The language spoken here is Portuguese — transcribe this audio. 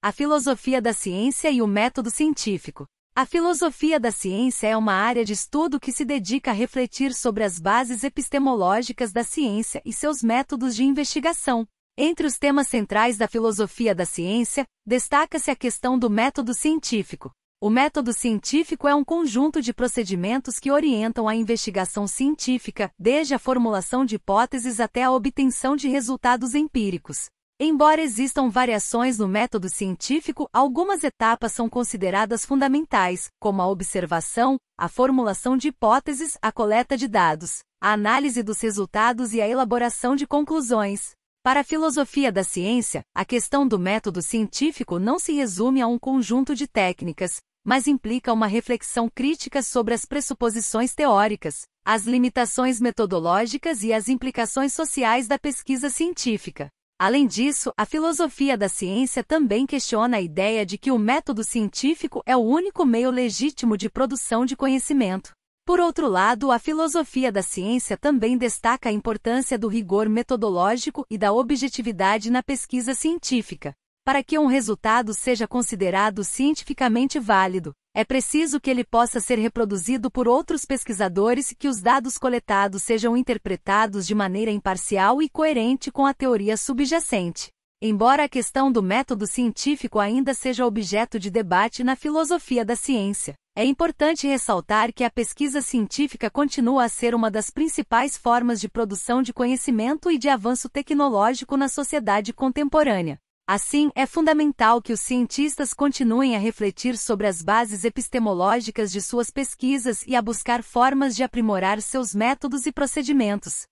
A filosofia da ciência e o método científico. A filosofia da ciência é uma área de estudo que se dedica a refletir sobre as bases epistemológicas da ciência e seus métodos de investigação. Entre os temas centrais da filosofia da ciência, destaca-se a questão do método científico. O método científico é um conjunto de procedimentos que orientam a investigação científica, desde a formulação de hipóteses até a obtenção de resultados empíricos. Embora existam variações no método científico, algumas etapas são consideradas fundamentais, como a observação, a formulação de hipóteses, a coleta de dados, a análise dos resultados e a elaboração de conclusões. Para a filosofia da ciência, a questão do método científico não se resume a um conjunto de técnicas, mas implica uma reflexão crítica sobre as pressuposições teóricas, as limitações metodológicas e as implicações sociais da pesquisa científica. Além disso, a filosofia da ciência também questiona a ideia de que o método científico é o único meio legítimo de produção de conhecimento. Por outro lado, a filosofia da ciência também destaca a importância do rigor metodológico e da objetividade na pesquisa científica, para que um resultado seja considerado cientificamente válido, é preciso que ele possa ser reproduzido por outros pesquisadores e que os dados coletados sejam interpretados de maneira imparcial e coerente com a teoria subjacente. Embora a questão do método científico ainda seja objeto de debate na filosofia da ciência, é importante ressaltar que a pesquisa científica continua a ser uma das principais formas de produção de conhecimento e de avanço tecnológico na sociedade contemporânea. Assim, é fundamental que os cientistas continuem a refletir sobre as bases epistemológicas de suas pesquisas e a buscar formas de aprimorar seus métodos e procedimentos.